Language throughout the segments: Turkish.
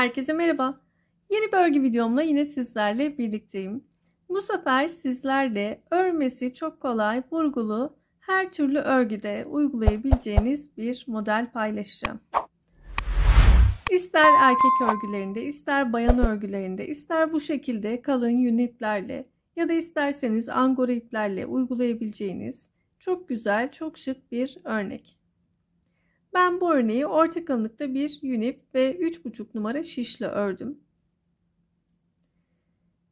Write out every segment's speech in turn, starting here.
Herkese merhaba. Yeni bölge videomla yine sizlerle birlikteyim. Bu sefer sizlerle örmesi çok kolay, burgulu, her türlü örgüde uygulayabileceğiniz bir model paylaşacağım. İster erkek örgülerinde, ister bayan örgülerinde, ister bu şekilde kalın yün iplerle ya da isterseniz angora iplerle uygulayabileceğiniz çok güzel, çok şık bir örnek. Ben bu örneği orta kalınlıkta bir yünip ve 3,5 numara şişle ördüm.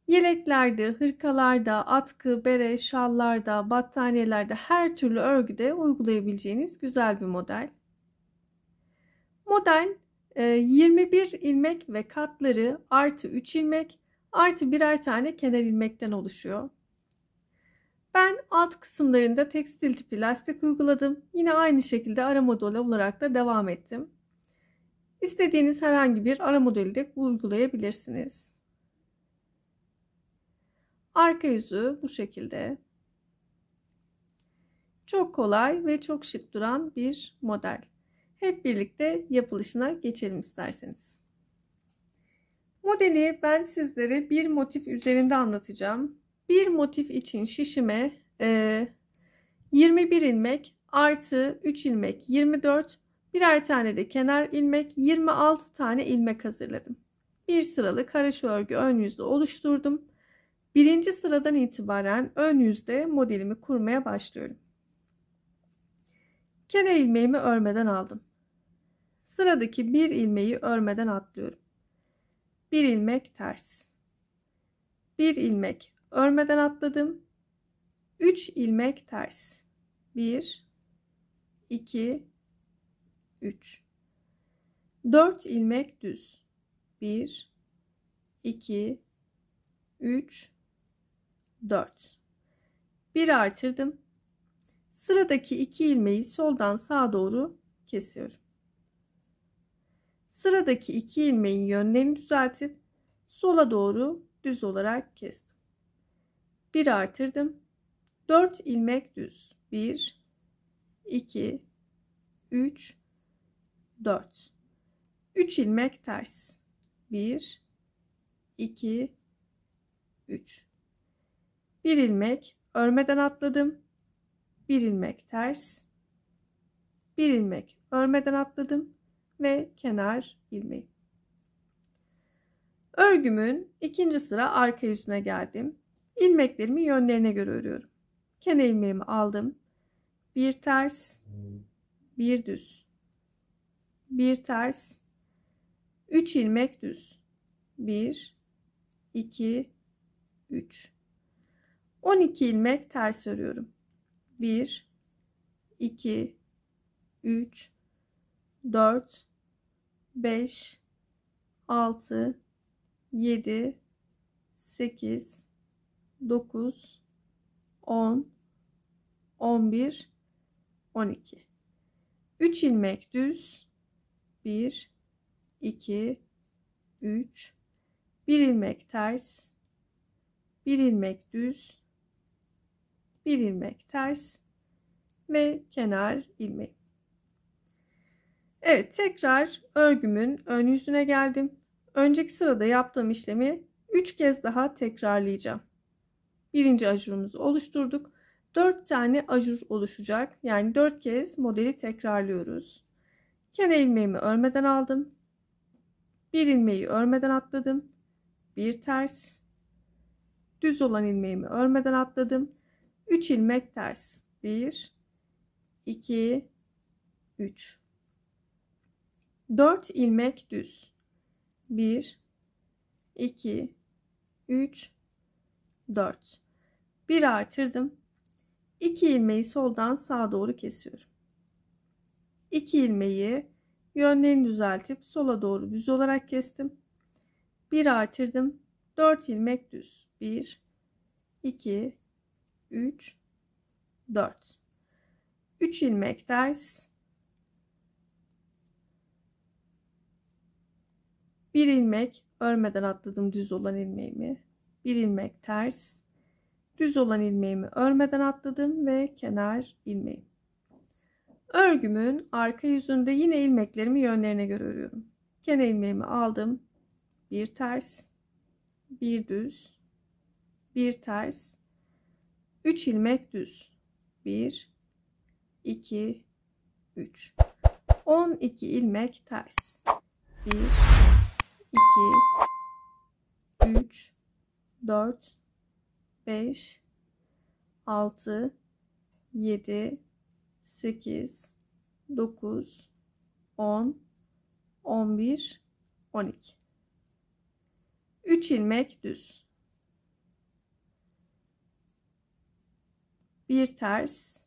Yeleklerde, hırkalarda, atkı, bere, şallarda, battaniyelerde her türlü örgüde uygulayabileceğiniz güzel bir model. Model 21 e, ilmek ve katları artı 3 ilmek artı birer tane kenar ilmekten oluşuyor. Ben alt kısımlarında tekstil tipi lastik uyguladım. Yine aynı şekilde ara model olarak da devam ettim. İstediğiniz herhangi bir ara modeli de uygulayabilirsiniz. Arka yüzü bu şekilde. Çok kolay ve çok şık duran bir model. Hep birlikte yapılışına geçelim isterseniz. Modeli ben sizlere bir motif üzerinde anlatacağım bir motif için şişime e, 21 ilmek artı 3 ilmek 24 birer tane de kenar ilmek 26 tane ilmek hazırladım. Bir sıralı karış örgü ön yüzde oluşturdum. Birinci sıradan itibaren ön yüzde modelimi kurmaya başlıyorum. Kenar ilmeğimi örmeden aldım. Sıradaki bir ilmeği örmeden atlıyorum. Bir ilmek ters. Bir ilmek örmeden atladım. 3 ilmek ters. 1 2 3 4 ilmek düz. 1 2 3 4 1 artırdım. Sıradaki 2 ilmeği soldan sağa doğru kesiyorum. Sıradaki 2 ilmeğin yönlerini düzeltip sola doğru düz olarak kestim. 1 artırdım. 4 ilmek düz. 1 2 3 4 3 ilmek ters. 1 2 3 1 ilmek örmeden atladım. 1 ilmek ters. 1 ilmek örmeden atladım ve kenar ilmeği. Örgümün ikinci sıra arka yüzüne geldim ilmeklerimi yönlerine göre örüyorum. Kenar ilmeğimi aldım. Bir ters, bir düz. Bir ters, 3 ilmek düz. 1 2 3 12 ilmek ters örüyorum. 1 2 3 4 5 6 7 8 9, 10, 11, 12. 3 ilmek düz. 1, 2, 3. 1 ilmek ters. 1 ilmek düz. 1 ilmek ters ve kenar ilmeği. Evet tekrar örgümün ön yüzüne geldim. Önceki sırada yaptığım işlemi 3 kez daha tekrarlayacağım birinci ajurumuzu oluşturduk. 4 tane ajur oluşacak. Yani 4 kez modeli tekrarlıyoruz. Kenar ilmeğimi örmeden aldım. Bir ilmeği örmeden atladım. Bir ters. Düz olan ilmeğimi örmeden atladım. 3 ilmek ters. 1 2 3 4 ilmek düz. 1 2 3 4. 1 artırdım. 2 ilmeği soldan sağa doğru kesiyorum. 2 ilmeği yönlerini düzeltip sola doğru düz olarak kestim. 1 artırdım. 4 ilmek düz. 1 2 3 4 3 ilmek ters 1 ilmek örmeden atladım düz olan ilmeğimi bir ilmek ters düz olan ilmeğimi örmeden atladım ve kenar ilmeği örgümün arka yüzünde yine ilmeklerimi yönlerine göre örüyorum kenar ilmeğimi aldım bir ters bir düz bir ters 3 ilmek düz 1 2 3 12 ilmek ters 1 2 3 4 5 6 7 8 9 10 11 12 3 ilmek düz. Bir ters,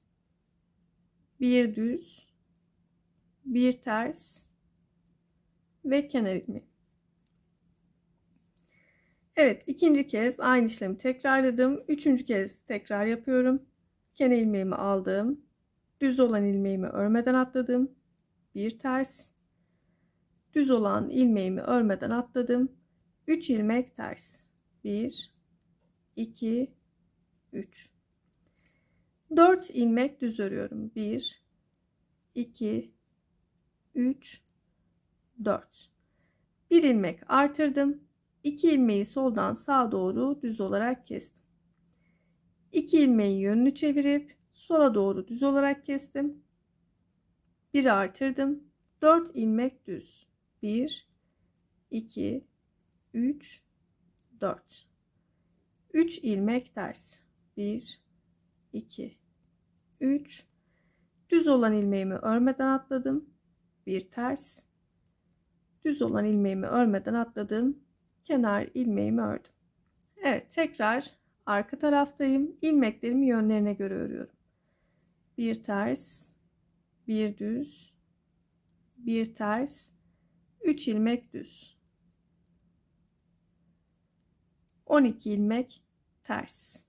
bir düz, bir ters ve kenar ilmek. Evet ikinci kez aynı işlemi tekrarladım. Üçüncü kez tekrar yapıyorum. Kenar ilmeğimi aldım. Düz olan ilmeğimi örmeden atladım. Bir ters. Düz olan ilmeğimi örmeden atladım. 3 ilmek ters. 1 2 3 4 ilmek düz örüyorum. 1 2 3 4 1 ilmek artırdım. 2 ilmeği soldan sağa doğru düz olarak kestim. 2 ilmeği yönünü çevirip sola doğru düz olarak kestim. 1 artırdım. 4 ilmek düz. 1 2 3 4 3 ilmek ters. 1 2 3 Düz olan ilmeğimi örmeden atladım. Bir ters. Düz olan ilmeğimi örmeden atladım kenar ilmeğimi ördüm. Evet tekrar arka taraftayım. İlmeklerimi yönlerine göre örüyorum. Bir ters, bir düz, bir ters, üç ilmek düz. 12 ilmek ters.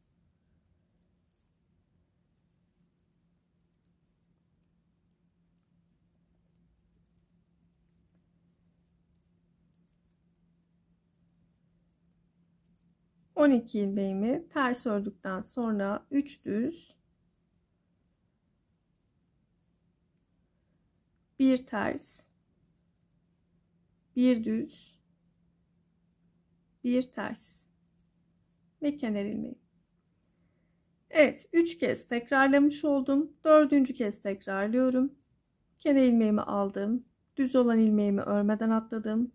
12 ilmeğimi ters ördükten sonra 3 düz bir ters bir düz bir ters ve kenar ilmeği Evet 3 kez tekrarlamış oldum dördüncü kez tekrarlıyorum kenar ilmeğimi aldım düz olan ilmeğimi örmeden atladım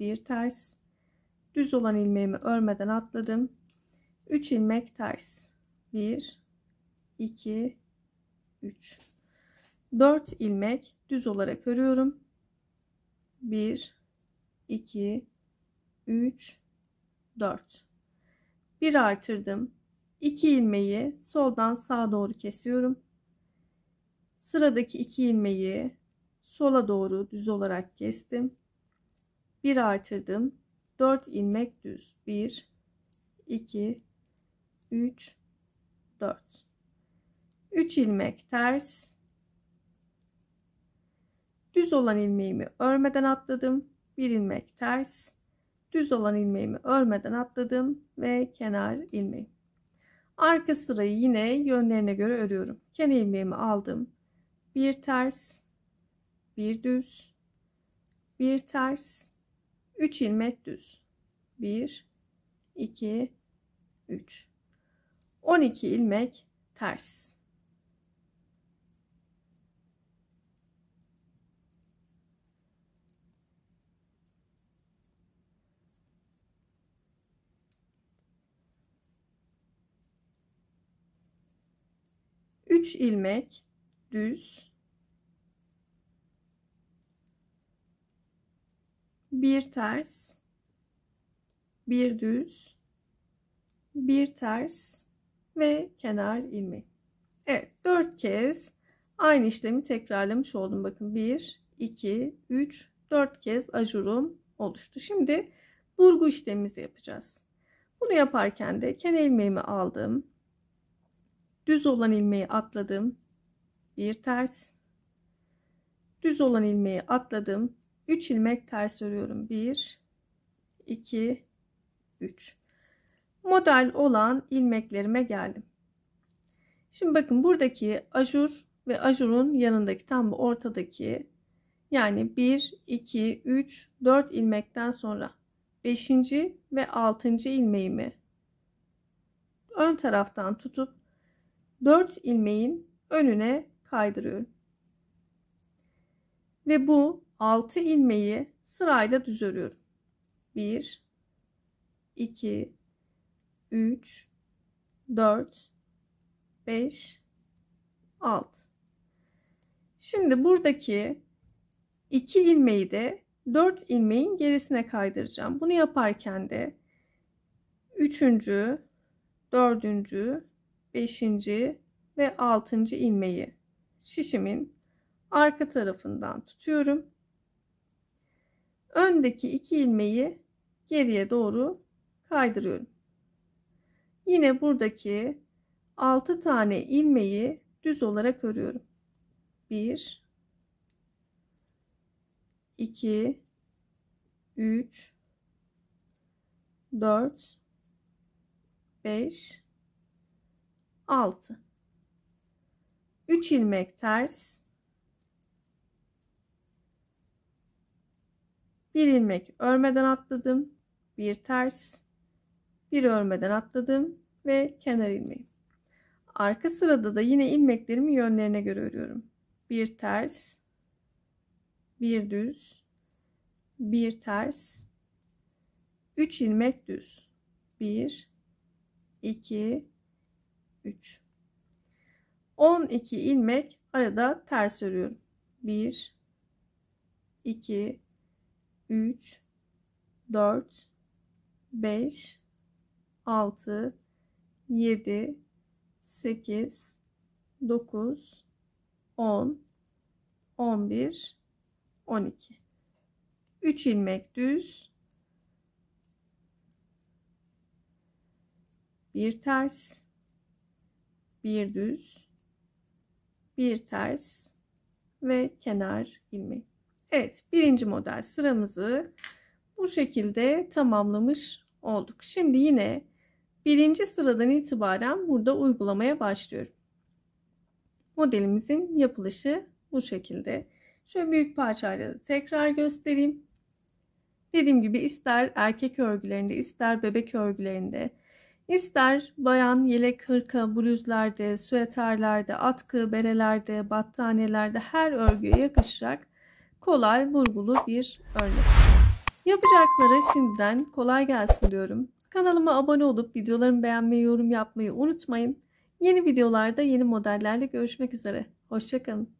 bir ters Düz olan ilmeğimi örmeden atladım. 3 ilmek ters. 1 2 3 4 ilmek düz olarak örüyorum. 1 2 3 4 1 artırdım. 2 ilmeği soldan sağa doğru kesiyorum. Sıradaki 2 ilmeği sola doğru düz olarak kestim. 1 artırdım. 4 ilmek düz 1 2 3 4 3 ilmek ters düz olan ilmeğimi örmeden atladım 1 ilmek ters düz olan ilmeğimi örmeden atladım ve kenar ilmeği arka sırayı yine yönlerine göre örüyorum kenar ilmeğimi aldım 1 ters 1 düz 1 ters 3 ilmek düz. 1 2 3 12 ilmek ters. Üç ilmek düz bir ters, bir düz, bir ters ve kenar ilmek. Evet, dört kez aynı işlemi tekrarlamış oldum. Bakın bir, iki, üç, dört kez ajurum oluştu. Şimdi burgu işlemimizi yapacağız. Bunu yaparken de kenar ilmeğimi aldım. Düz olan ilmeği atladım. Bir ters. Düz olan ilmeği atladım. 3 ilmek ters örüyorum. 1 2 3 model olan ilmeklerime geldim. Şimdi bakın buradaki ajur ve ajurun yanındaki tam bu ortadaki yani 1 2 3 4 ilmekten sonra 5. ve 6. ilmeğimi ön taraftan tutup 4 ilmeğin önüne kaydırıyorum. Ve bu 6 ilmeği sırayla düz örüyorum. 1 2 3 4 5 6 Şimdi buradaki 2 ilmeği de 4 ilmeğin gerisine kaydıracağım. Bunu yaparken de 3. 4. 5. ve 6. ilmeği şişimin arka tarafından tutuyorum öndeki iki ilmeği geriye doğru kaydırıyorum. Yine buradaki 6 tane ilmeği düz olarak örüyorum. 1 2 3 4 5 6 3 ilmek ters Bir ilmek örmeden atladım. Bir ters. Bir örmeden atladım ve kenar ilmeği. Arka sırada da yine ilmeklerimi yönlerine göre örüyorum. Bir ters. Bir düz. Bir ters. 3 ilmek düz. 1 2 3 12 ilmek arada ters örüyorum. 1 2 3, 4, 5, 6, 7, 8, 9, 10, 11, 12. 3 ilmek düz. Bir ters. Bir düz. Bir ters ve kenar ilmek. Evet birinci model sıramızı bu şekilde tamamlamış olduk. Şimdi yine birinci sıradan itibaren burada uygulamaya başlıyorum. Modelimizin yapılışı bu şekilde. Şöyle büyük parçayla da tekrar göstereyim. Dediğim gibi ister erkek örgülerinde ister bebek örgülerinde ister bayan yelek hırka bluzlarda, süeterlerde, atkı, berelerde, battaniyelerde her örgüye yakışacak kolay vurgulu bir örnek. Yapacaklara şimdiden kolay gelsin diyorum. Kanalıma abone olup videolarımı beğenmeyi, yorum yapmayı unutmayın. Yeni videolarda yeni modellerle görüşmek üzere. Hoşçakalın.